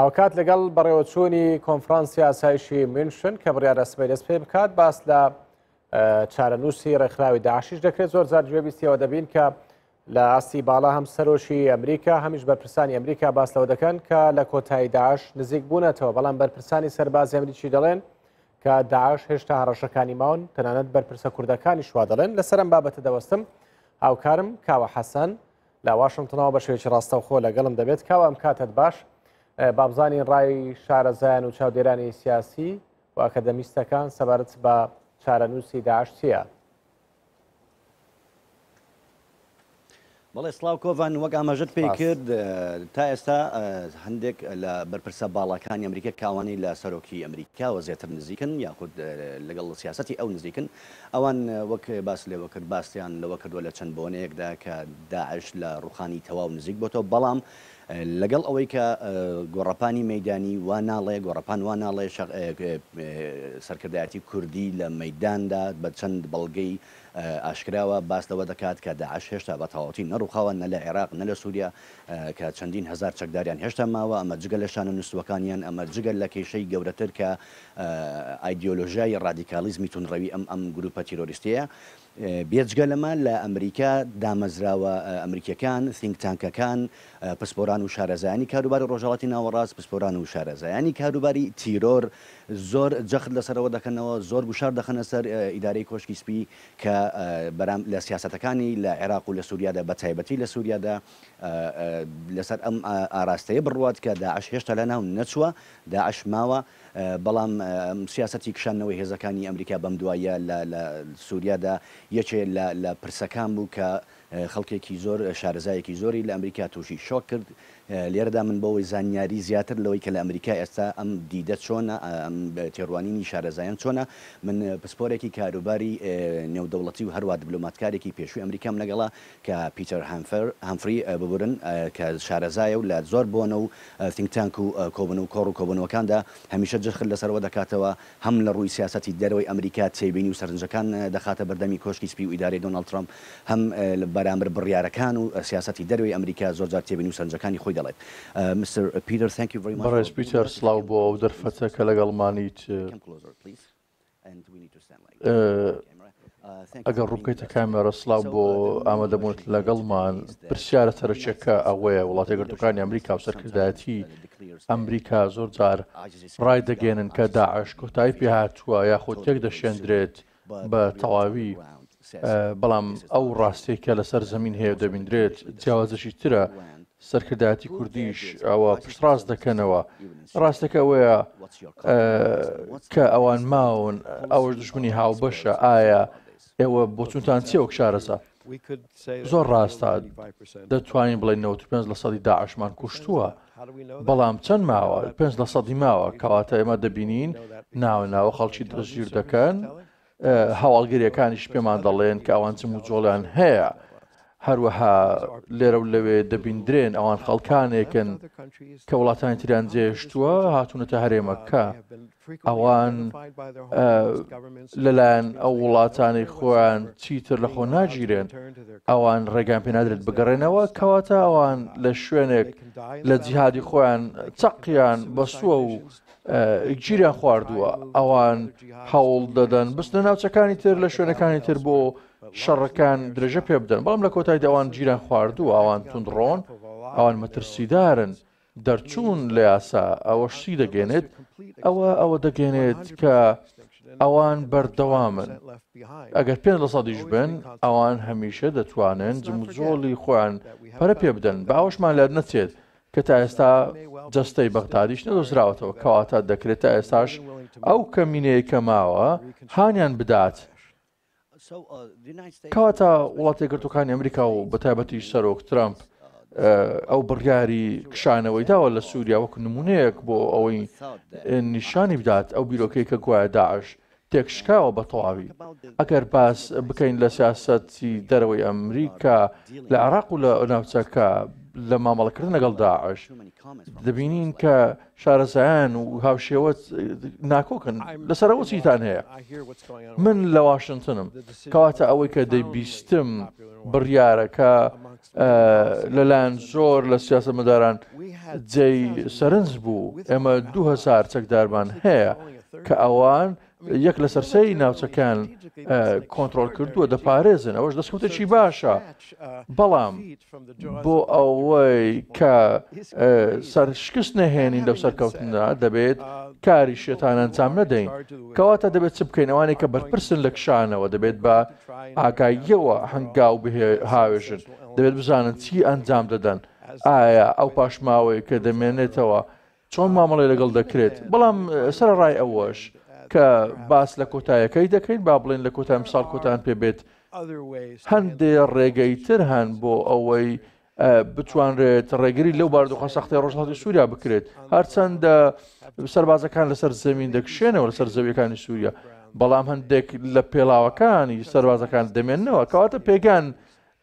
هاوکات لەگەڵ بەڕێوەچوونی کۆنفرانسی ئاسایشی منشن کە بڕیارەسمی دەست پێ بکات باس لە چارەنووسی ڕێکخراوی داعشیش دەکرێت زۆر زار گوێبیستیەوە دەبین کە لە ئاستی باڵا هەم سەرۆشی ئەمریکا هەمیش بەرپرسانی ئەمریکا باس لەوە دەکەن کە لە کۆتایی داعش نزیک بوونەتەوە بەڵام بەرپرسانی سەرباز ئەمریکی دەڵێن کە داعش هێشتا هەڕەشەکانی ماون تەنانەت بەرپرسە کوردەکانی شوا دەڵێن لەسەرم بابەتە دەوەستم هاوکارم کاوە حەسەن لە واشنگتنەوە بە شوێکی ڕاستەوخۆ لەگەڵم دەبێت کاوە ئەم کاتت باش بابزانین ڕای شارەزان و چاودێرانی سیاسی و ئەکەدەمیستەکان سەبارەت بە چارەنووسی داعشتیە. بەڵێ سلااو کۆڤان وەک ئاماژت پێی کرد تا ئێستا هەندێک لە بەرپرسە باڵەکانی ئەمریکا کاوانی لە سەرۆکی ئەمریکا و زیاتر نزیکن یاخود لەگەڵ سیاستی ئەو نزیکن ئەوان وەک باس لێوە کرد باسییان لەوە کردووە لە چەند بۆنەیەکدا کە داعش لە ڕوخانی تەواو نزیک بۆتەوە بەڵام لەگەڵ ئەوەی کە گۆڕپانی مەدانی وا ناڵێ گۆڕپان وا ناڵێ سەرکردایەتی کوردی لە مەداندا بە چەند بەڵگەی ئاشکراوە باستەوە دەکات کە داعش هێشتا بە تاوەتی نەڕوخاوە نە لە عێراق نە لە سووریا کە چەندین هزار چەکداریان هێشتا ماوە ئەمە جگە لە شانە نووسەکانیان ئەمە جگەل لە کێشەی گەورەتر کە ئایدیۆلۆژای ڕادیکالیزمی تونڕەوی ئەم ئەم گروپە تیرۆریستەیە بێجگە لەمە لە ئەمریکا دامەزراوە ئەمریکیەکان سنگتانکەکان پسپۆران پسپۆران و شارەزایانی کاروباری ڕۆژهڵاتی ناوەڕاست پسپۆران و شارەزایانی کاروباری تیرۆر زۆر جەخت لەسەرەوە دەکەنەوە زۆر بشار دەخەنە سەر ئیدارەی کۆشکی سپی کە بەرام لە سیاستەکانی لە عێراق و لە سووریادا بە تایبەتی لە سووریادا لەسەر ئەم ئاراستەیە بڕوات کە داعش هێشتا لە ناو نەچووە داعش ماوە بەڵام سیاستی کشانەوەی هێزەکانی ئەمریکا بەم دوایە لە سووریادا یەکێ لە پرسەکان بوو کە خەڵکێکی زۆر شارزایەکی زۆری لە ئەمریکا تووشی شۆک کرد لێرەدا من بەوەی زانیاری زیاتر لەوەی کە لە ئەمریکا ئێستا ئەم دیدە چۆنە تێڕوانینی شارەزایان چۆنە من پسپۆرێکی کاروباری نێودەوڵەتی و هەروە دیبلوماتکارێکی پێشووی ئەمریکام لەگەڵا کە پیتەر هەمفەر هەمفری ببورن کە شارەزایە و لە زۆر بۆنە و فینگتانک و کۆبن و کۆڕ و کۆبنەوەکاندا هەمیشە جخر لەسەرەوە دەکاتەوە هەم لە ڕووی سیاستی دەرەوەی ئەمریکا تێبینی و سەرنجەکان دەخاتە بەردەمی کۆشکی سپی و ئیداری دۆنالد ترامپ هەم بەرامبر بڕیارەکان و سیاستی دەروی ئەمریکا زۆرجار تێبینی و سەرنجەکانی خۆی دەڵێت مستر پیتر سنکی ڕێژ پیتر سلااو بۆ ئەو دەرفەتە کە لەگەڵمانیت ئەگەر ڕووکەیتە کامێرە سلااو بۆ ئامادەبوونت لەگەڵمان uh, پرسیارە تەرەچەکە ئەوەیە وڵاتێ گرتوەکانی ئەمریکا و سەرکردایەتی ئەمریکا زۆر جار ڕای دەگەێنن کە داعش کۆتایی پێ هاتووە یاخود تێک دەشێندرێت بە تەواوی بەڵام ئەو ڕاستێکە لەسەر زمین هەیە دەبیندرێت جیاوازەشی ترە سەرکردایەتی کوردیش ئەوە پشتڕاست دەکەنەوە ڕاستەکە ئەوەیە کە ئەوان ماون ئەوەش دژمنی هاوبەشە ئایا ئێوە بۆچونتان چێوە شارەسە زۆر ڕاستە دەتوانین بڵێن 95 لە سەدی داعشمان کوشتووە بەڵام چەند ماوە 5 لە سەدی ماوە کەواتە ئێمە دەبینین ناو ناوە خەڵکی دەژیر دەکەن هەواڵگیریەکانیش پێمان دەڵێن کە ئەوان چم و جۆڵیان هەیە هەروەها لێرە و لەوێ دەبیندرێن ئەوان خەڵکانێکن کە وڵاتانی تیران جێشتووە هاتوونەتە هەرێمەکە ئەوان لەلایەن ئەو وڵاتانی خۆیان چیتر لە خۆ ناگیرێن ئەوان ڕێگان پێنادرێت بگەڕێنەوە کەواتە ئەوان لە شوێنێک لە جیهادی خۆیان چەقیان بەسووە و گیریان خواردووە ئەوان هەوڵ دەدەن بستە ناوچەکانی تر لە شوێنەکانی تر بۆ شەڕەکان درێژە پێ بدەن بەڵام لە کۆتای داوان گیران خواردوو ئەوان تونندڕۆن ئەوان مەترسیدارن دەرچوون لە یاسا ئەوە شی دەگەێنێت ئەوە ئەوە دەگەێنێت کە ئەوان بەردەوامن ئەگەر پێ لە سەدیش بن ئەوان هەمیشە دەتوانن جمجۆڵی خۆیان پەرە پێ بدەن باوەشمان لەر نەچێت کە تا ئێستا جستەی بەغدادیش نەدۆزراوەتەوە کەواتە دەکرێت تا ئێستاش ئەو کەمینەیە کە ماوە هاانیان بدات Uh, کەواتە وڵاتی گرتوەکانی ئەمریکا و بەتایبەتی uh, سەرۆک uh, ترامپ ئەو بڕیاری کشانەوەی داوە لە سووریا وەک نمونەیەک بۆ ئەوەی نیشانی بدات ئەو بیرۆکەی کە گوایە داعش تێکشکاوە بە تەواوی ئەگەر باس بکەین لە سیاسەتی دەرەوەی ئەمریکا لە عراق و لە ناوچەکە لە مامەڵەکردن لەگەڵ داعش دەبینین کە شارەزایان و هاوشێوە ناکۆکن لەسەرەوە چیتان هەیە من لە واشنگتنم کەواتە ئەوەی کە دەیبیستم بڕیارەکە لەلایەن زۆر لە سیاسە مەداران جێی سەرنج بوو ئێمە دوهزار چەکداربان هەیە کە ئەوان یەک لە سەرسەی ناوچەکان کۆنتترۆل کردووە دەپارێزن ئەوەش دەستکەوتێکی باشە بەڵام بۆ ئەوەی کە سەرشکست نەهێنین لەو سەرکەوتندا دەبێت کاری شێتان ئەنجام نەدەین کەواتە دەبێت چ بکەینەوەی کە بەرپرسن لە کشانەوە دەبێت بە ئاگاییەوە هەنگاو هاوێژن دەبێت بزانن چی ئەنجام دەدەن ئایا ئەو پاشماوەی کە دەمێنێتەوە چۆن مامەڵی لەگەڵ دەکرێت بەڵام سەر ڕای ئەوەش. کە باس لە کۆتایەکەی دەکەین با بڵێن لە کۆتای ساڵ کۆتان پێبێت هەندێ ڕێگەی تر هەن بۆ ئەوەی بتوانرێت ڕێگری لەو باردوخە سەختی ڕۆژهاتی سووریا بکرێت هەرچەندە سەربازەکان لەسەر زمین دەکشێنەوە لەسەر زەویەکانی سووریا بەڵام هەندێک لە پێڵاوەکانی سەربازەکان دەمێنەوە کەواتە پێگان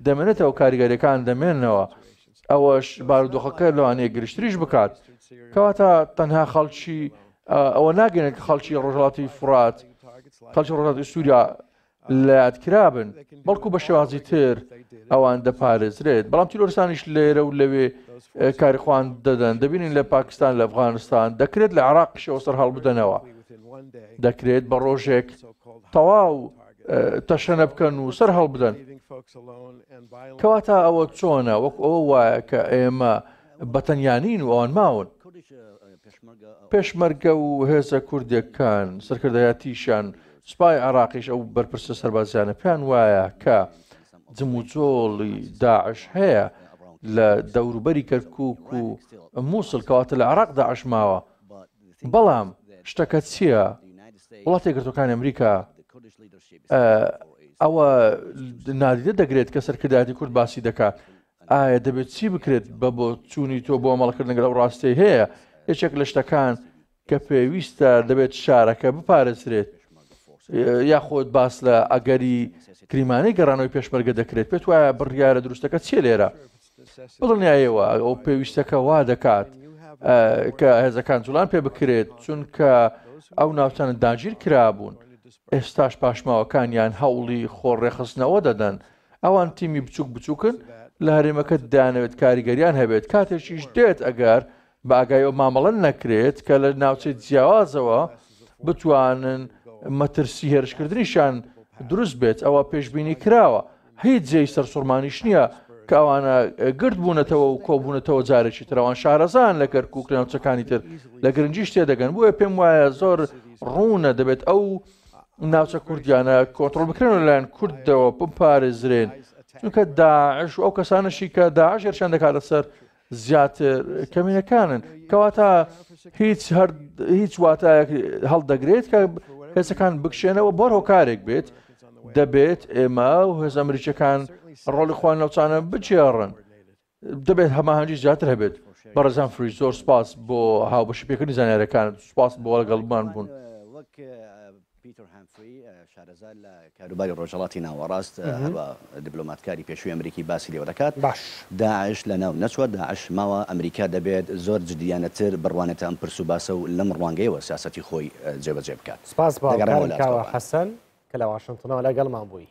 دەمێنێتەوە کاریگەریەکان دەمێنەوە ئەوەش بارودۆخەکە لەوانەیە گرشتریش بکات کەواتە تەنها خەڵکی ئەوە ناگەنێت کە خەڵکی ڕۆژڵاتی فرات خەڵکی ڕۆژڵاتی سووریا لاتکرابن بەڵکو بە شێوازی تر ئەوان دەپارێزرێت بەڵام تیلۆرسانیش لێرە و لەوێ کاریخواان دەدەن دەبینین لە پاکستان لە ئەفغانستان دەکرێت لە عراقشەوە سەر هەڵبدەنەوە دەکرێت بە ڕۆژێک تەواو تەشەنە بکەن و سەر هەڵبدەن کەواتە ئەوە چۆنە وەک ئەوە وایە کە ئێمە بەتەنیانین و ئەوان ماون پێشمەرگە و هێزە کوردەکان سەرکردایەتیشان سوپای عراقیش ئەو بەرپرسە سەربازیانە پێیان وایە کە جموچۆڵی داعش هەیە لە دەوروبەری کەرکک و مووسڵ کەواتە لە عراقدا عشماوە بەڵام شتەکە چییە وڵاتی گرتوەکان ئەمریکا ئەوە نادیدە دەگرێت کە سەرکردایەتی کورد باسی دەکات ئایا دەبێت چی بکرێت بە بۆ چوونی تۆ بۆ مەڵکردن لەو ڕاستی هەیە یەکێک لە شتەکان کە پێویستە دەبێت شارەکە بپارێزرێت یاخۆت باس لە ئەگەری کریمانی گەڕانەوەی پێشمەرگە دەکرێت پێت وایە بڕیاە دروستەکە چێ لێرە بڵنیایەوە ئەو پێویستەکە وا دەکات کە هێزەکان جوڵان پێ بکرێت چونکە ئەو ناوچانە داگیر کرابوون ئێستاش پاشماوەکانیان هەوڵی خۆڕێخستنەوە دەدەن ئەوان تیمی بچووک بچووکن لە هەرێمەکەت دانەوێت کاریگەریان هەبێت کاتێکیش دێت ئەگەر بە ئاگای ئەو مامەڵەن نەکرێت کە لە ناوچەی جیاوازەوە بتوانن مەترسی هێرشکردنیشان دروست بێت ئەوە پێشببینی کراوە هیچ جێی سەرسوورمانیش نییە کاوانە گرد بوونەتەوە و کۆبوونەتەوە جارێکی ترەوان شارەزان لە کەرکک لە ناوچەکانی تر لە گرنجیش تێدەگەن بووە پێم وایە زۆر ڕوونە دەبێت ئەو ناوچە کوردیانە کۆنتترۆل بکرێن لەلایەن کوردەوە پم پارێزرێن چونکە داعش ئەو کەسانشی کە داعش هێرشان دەکات لەسەر زیاتر کەمینەکانن کەواتە هیچ هیچ واتایەک هەڵدەگرێت کە هێزەکان بکشێنەوە بۆ هۆکارێک بێت دەبێت ئێمە و هێز ئەمریکەکان ڕۆلی خوان لەوچانە بچێڕن دەبێت هەماهەنجی زیاتر هەبێت بەڕزان فریزۆر سپاس بۆ هاوبەشی پێکردنی زانارەکان سپاس بۆ وەگەڵمان بوون. پیتر هەمفری شارەزار لە کاروباری ڕۆژەڵاتی ناوەڕاست هەروە دیبلۆماتکاری پێشوی ئەمریکی باسی لێوە دەکات باش داعش لە ناو نەچوە داعش ماوە ئەمریکا دەبێت زۆر جدیانەتر بڕوانێتە ئەم پرسوباسە و لەم ڕوانگەیەوە سیاستی خۆی جێبەجێ بکات سپاس حەسەن کە لە واشنگتنەوە لەگەڵمان بووی